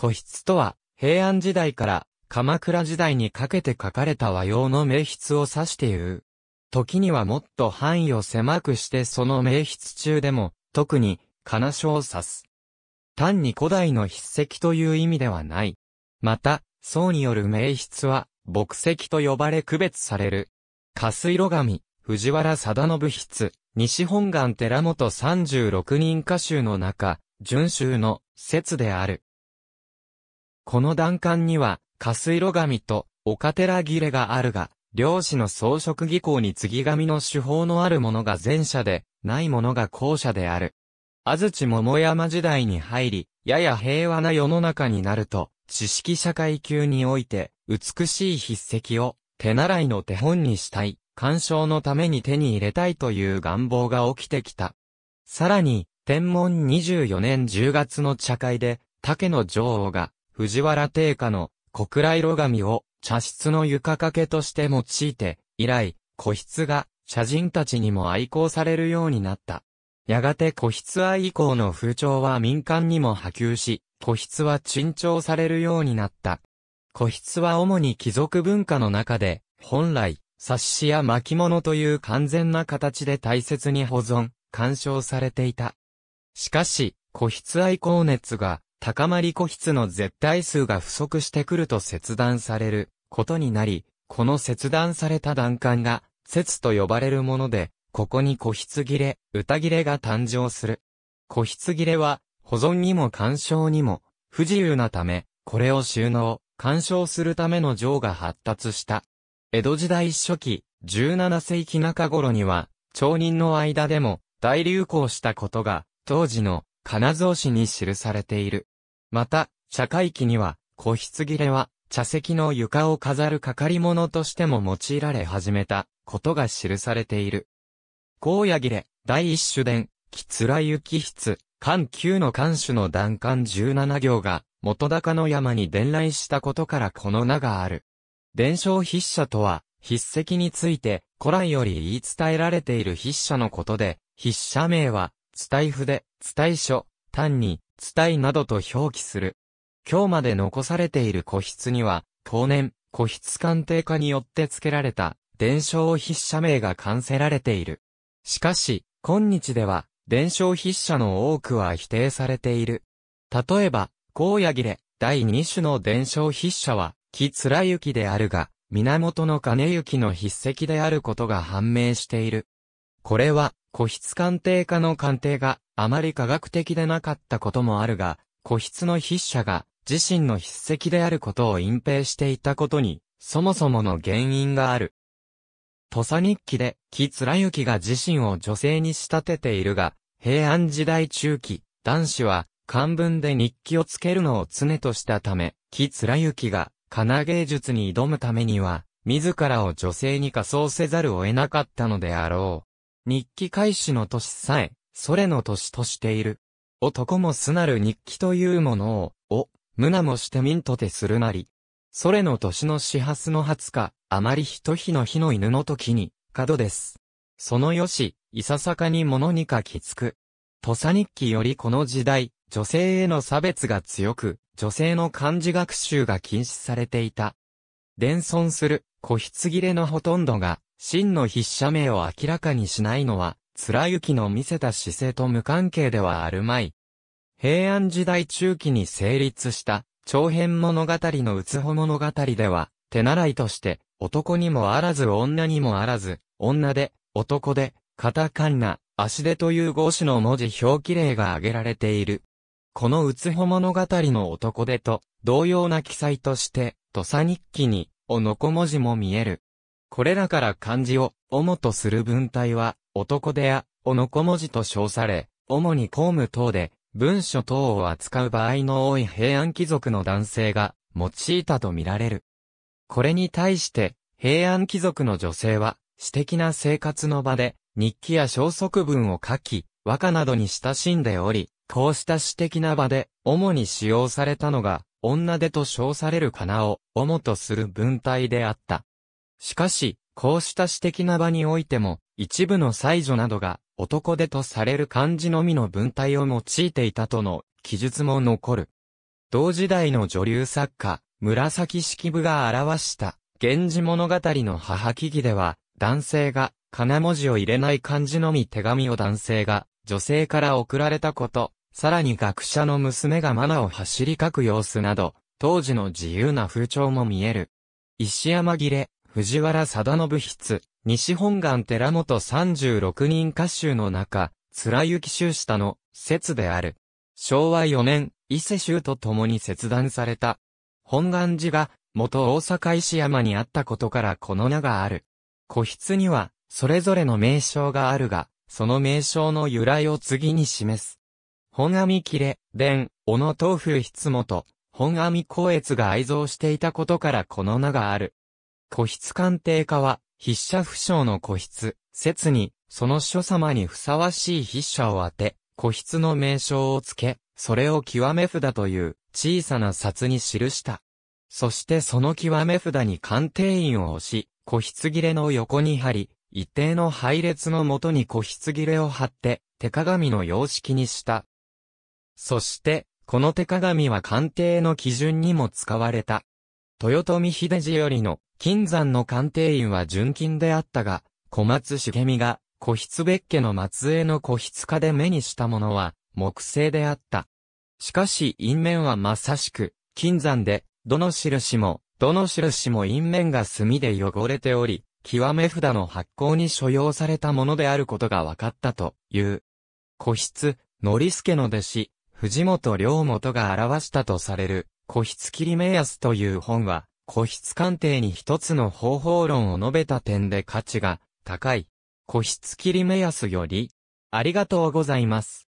古筆とは、平安時代から鎌倉時代にかけて書かれた和様の名筆を指して言う。時にはもっと範囲を狭くしてその名筆中でも、特に、金書を指す。単に古代の筆跡という意味ではない。また、僧による名筆は、墨石と呼ばれ区別される。加水路紙、藤原貞信筆、西本願寺本36人歌集の中、順集の説である。この段階には、下水路紙と、岡寺切れがあるが、漁師の装飾技巧に継ぎ紙の手法のあるものが前者で、ないものが後者である。安土桃山時代に入り、やや平和な世の中になると、知識社会級において、美しい筆跡を、手習いの手本にしたい、鑑賞のために手に入れたいという願望が起きてきた。さらに、天文24年10月の茶会で、竹野女王が、藤原定家の小倉色紙を茶室の床掛けとして用いて、以来、個室が茶人たちにも愛好されるようになった。やがて個室愛以降の風潮は民間にも波及し、個室は珍重されるようになった。個室は主に貴族文化の中で、本来、冊子や巻物という完全な形で大切に保存、鑑賞されていた。しかし、個室愛好熱が高まり個筆の絶対数が不足してくると切断されることになり、この切断された段階が、節と呼ばれるもので、ここに個筆切れ、歌切れが誕生する。個筆切れは、保存にも干渉にも、不自由なため、これを収納、干渉するための情が発達した。江戸時代初期、17世紀中頃には、町人の間でも、大流行したことが、当時の、金蔵市に記されている。また、社会記には、個室切れは、茶席の床を飾る掛物としても用いられ始めた、ことが記されている。荒野切れ、第一種伝、木貫雪筆、関九の関主の段間17行が、元高の山に伝来したことからこの名がある。伝承筆者とは、筆跡について、古来より言い伝えられている筆者のことで、筆者名は、伝え筆、伝え書、単に、伝いなどと表記する。今日まで残されている個室には、当年、個室鑑定家によって付けられた、伝承筆者名が完せられている。しかし、今日では、伝承筆者の多くは否定されている。例えば、荒野切れ、第2種の伝承筆者は、木貫之であるが、源の金行の筆跡であることが判明している。これは、個室鑑定家の鑑定があまり科学的でなかったこともあるが、個室の筆者が自身の筆跡であることを隠蔽していたことに、そもそもの原因がある。土佐日記で、木貫之が自身を女性に仕立てているが、平安時代中期、男子は、漢文で日記をつけるのを常としたため、木貫之が、かな芸術に挑むためには、自らを女性に仮装せざるを得なかったのであろう。日記開始の年さえ、それの年としている。男もすなる日記というものを、お、無なもして民とてするなり。それの年の始発の20日、あまり一日の日の犬の時に、角です。そのよし、いささかに物にかきつく。土佐日記よりこの時代、女性への差別が強く、女性の漢字学習が禁止されていた。伝存する、子羊れのほとんどが、真の筆者名を明らかにしないのは、貫之の見せた姿勢と無関係ではあるまい。平安時代中期に成立した、長編物語のうつほ物語では、手習いとして、男にもあらず女にもあらず、女で、男で、カタカンナ、足でという合詞の文字表記例が挙げられている。このうつほ物語の男でと、同様な記載として、土佐日記に、おのこ文字も見える。これらから漢字を、主とする文体は、男手や、おのこ文字と称され、主に公務等で、文書等を扱う場合の多い平安貴族の男性が、用いたとみられる。これに対して、平安貴族の女性は、私的な生活の場で、日記や消息文を書き、和歌などに親しんでおり、こうした私的な場で、主に使用されたのが、女手と称されるかなを、主とする文体であった。しかし、こうした私的な場においても、一部の才女などが、男でとされる漢字のみの文体を用いていたとの記述も残る。同時代の女流作家、紫式部が表した、源氏物語の母木々では、男性が、金文字を入れない漢字のみ手紙を男性が、女性から送られたこと、さらに学者の娘がマナを走り書く様子など、当時の自由な風潮も見える。石山切れ、藤原貞信筆、西本願寺本36人歌集の中、貫之修下の説である。昭和4年、伊勢州と共に切断された。本願寺が、元大阪石山にあったことからこの名がある。個室には、それぞれの名称があるが、その名称の由来を次に示す。本阿弥切れ、伝、小野東風筆元、本阿弥光悦が愛蔵していたことからこの名がある。個室鑑定家は、筆者不詳の個室、説に、その書様にふさわしい筆者を当て、個室の名称をつけ、それを極め札という小さな札に記した。そしてその極め札に鑑定員を押し、個室切れの横に貼り、一定の配列のもとに個室切れを貼って、手鏡の様式にした。そして、この手鏡は鑑定の基準にも使われた。豊臣秀治よりの金山の鑑定員は純金であったが、小松茂美が、古筆別家の末裔の古筆家で目にしたものは、木製であった。しかし、因面はまさしく、金山で、どの印も、どの印も因面が墨で汚れており、極め札の発行に所要されたものであることが分かったという。古筆、則助の弟子、藤本良元が表したとされる、古筆切り目安という本は、個室鑑定に一つの方法論を述べた点で価値が高い。個室切り目安より、ありがとうございます。